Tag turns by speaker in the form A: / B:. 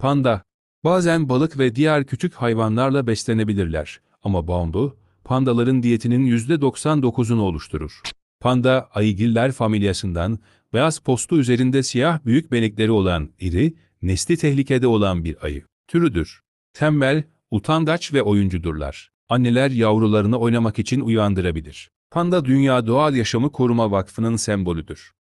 A: Panda Bazen balık ve diğer küçük hayvanlarla beslenebilirler ama bambu, pandaların diyetinin %99'unu oluşturur. Panda, ayıgiller familyasından, beyaz postu üzerinde siyah büyük benekleri olan iri, nesli tehlikede olan bir ayı. Türüdür. Tembel, utangaç ve oyuncudurlar. Anneler yavrularını oynamak için uyandırabilir. Panda Dünya Doğal Yaşamı Koruma Vakfı'nın sembolüdür.